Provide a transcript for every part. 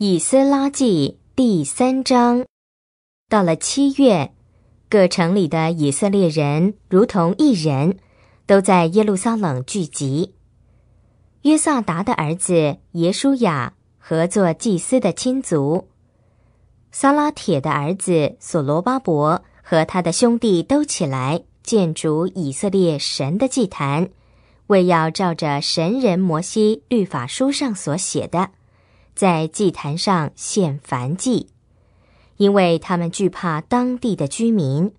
以斯拉记第三章，到了七月，各城里的以色列人如同一人，都在耶路撒冷聚集。约萨达的儿子耶舒雅合作祭司的亲族，撒拉铁的儿子索罗巴伯和他的兄弟都起来，建筑以色列神的祭坛，为要照着神人摩西律法书上所写的。在祭坛上献燔祭，因为他们惧怕当地的居民，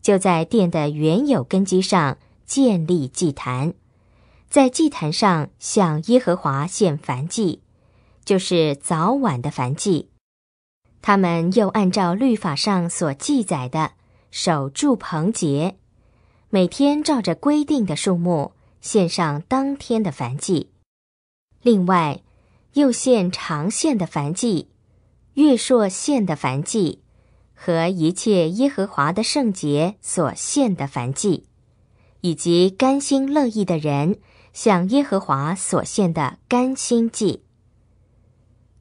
就在殿的原有根基上建立祭坛，在祭坛上向耶和华献燔祭，就是早晚的燔祭。他们又按照律法上所记载的守住棚节，每天照着规定的数目献上当天的燔祭。另外。又献长献的凡祭、月朔献的凡祭，和一切耶和华的圣洁所献的凡祭，以及甘心乐意的人向耶和华所献的甘心祭。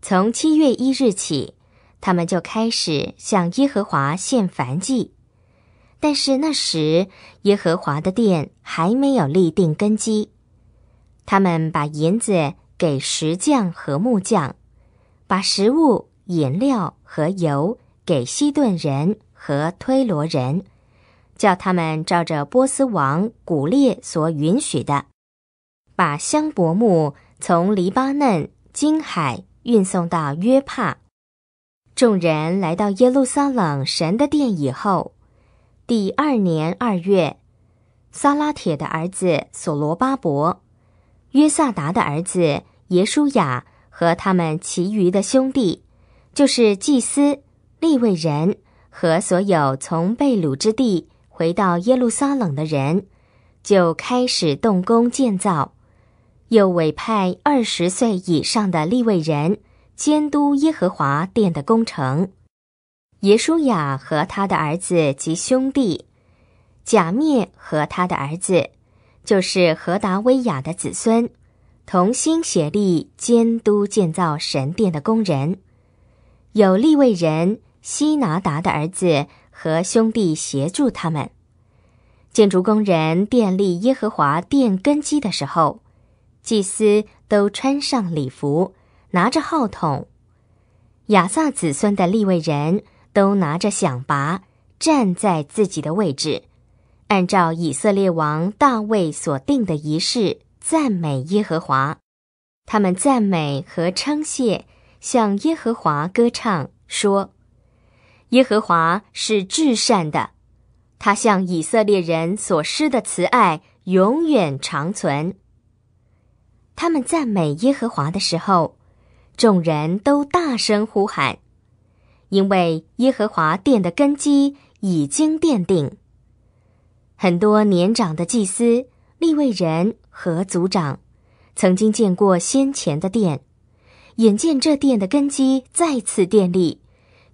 从七月一日起，他们就开始向耶和华献凡祭，但是那时耶和华的殿还没有立定根基，他们把银子。给石匠和木匠，把食物、饮料和油给西顿人和推罗人，叫他们照着波斯王古列所允许的，把香柏木从黎巴嫩、金海运送到约帕。众人来到耶路撒冷神的殿以后，第二年二月，撒拉铁的儿子索罗巴伯。约萨达的儿子耶舒雅和他们其余的兄弟，就是祭司立位人和所有从被掳之地回到耶路撒冷的人，就开始动工建造。又委派二十岁以上的立位人监督耶和华殿的工程。耶舒雅和他的儿子及兄弟贾面和他的儿子。就是何达威亚的子孙，同心协力监督建造神殿的工人，有立位人希拿达的儿子和兄弟协助他们。建筑工人电立耶和华殿根基的时候，祭司都穿上礼服，拿着号筒；亚萨子孙的立位人都拿着响拔，站在自己的位置。按照以色列王大卫所定的仪式赞美耶和华，他们赞美和称谢，向耶和华歌唱，说：“耶和华是至善的，他向以色列人所施的慈爱永远长存。”他们赞美耶和华的时候，众人都大声呼喊，因为耶和华殿的根基已经奠定。很多年长的祭司、立位人和族长，曾经见过先前的殿，眼见这殿的根基再次奠立，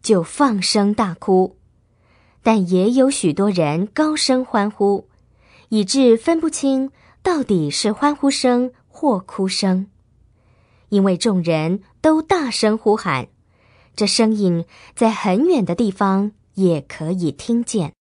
就放声大哭；但也有许多人高声欢呼，以致分不清到底是欢呼声或哭声，因为众人都大声呼喊，这声音在很远的地方也可以听见。